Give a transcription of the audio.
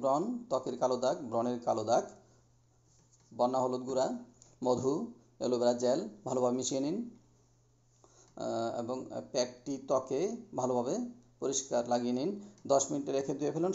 ব্রণ ত্বকের কালো দাগ ব্রণের কালো দাগ বন্যা হলুদ গুঁড়া মধু অ্যালোভেরা জেল ভালোভাবে মিশিয়ে নিন এবং প্যাকটি ত্বকে ভালোভাবে পরিষ্কার লাগিয়ে নিন দশ মিনিট রেখে দিয়ে ফেলুন